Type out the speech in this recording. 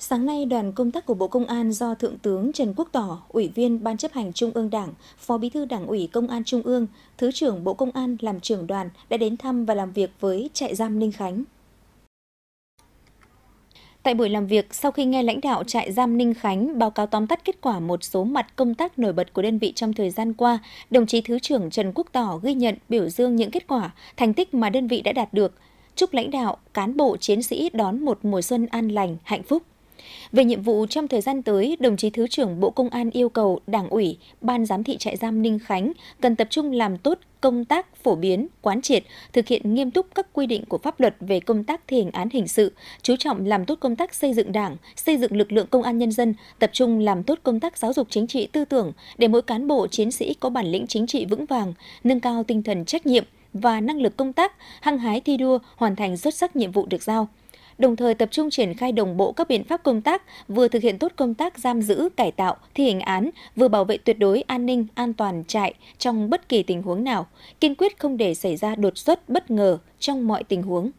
Sáng nay, đoàn công tác của Bộ Công an do Thượng tướng Trần Quốc Tỏ, Ủy viên Ban chấp hành Trung ương Đảng, Phó Bí thư Đảng ủy Công an Trung ương, Thứ trưởng Bộ Công an làm trưởng đoàn đã đến thăm và làm việc với trại giam Ninh Khánh. Tại buổi làm việc, sau khi nghe lãnh đạo trại giam Ninh Khánh báo cáo tóm tắt kết quả một số mặt công tác nổi bật của đơn vị trong thời gian qua, đồng chí Thứ trưởng Trần Quốc Tỏ ghi nhận biểu dương những kết quả, thành tích mà đơn vị đã đạt được, chúc lãnh đạo, cán bộ, chiến sĩ đón một mùa xuân an lành, hạnh phúc. Về nhiệm vụ trong thời gian tới, đồng chí Thứ trưởng Bộ Công an yêu cầu Đảng ủy, Ban giám thị trại giam Ninh Khánh cần tập trung làm tốt công tác phổ biến, quán triệt, thực hiện nghiêm túc các quy định của pháp luật về công tác thi hành án hình sự, chú trọng làm tốt công tác xây dựng đảng, xây dựng lực lượng công an nhân dân, tập trung làm tốt công tác giáo dục chính trị tư tưởng để mỗi cán bộ chiến sĩ có bản lĩnh chính trị vững vàng, nâng cao tinh thần trách nhiệm và năng lực công tác, hăng hái thi đua, hoàn thành xuất sắc nhiệm vụ được giao đồng thời tập trung triển khai đồng bộ các biện pháp công tác, vừa thực hiện tốt công tác giam giữ, cải tạo, thi hành án, vừa bảo vệ tuyệt đối an ninh, an toàn trại trong bất kỳ tình huống nào, kiên quyết không để xảy ra đột xuất bất ngờ trong mọi tình huống.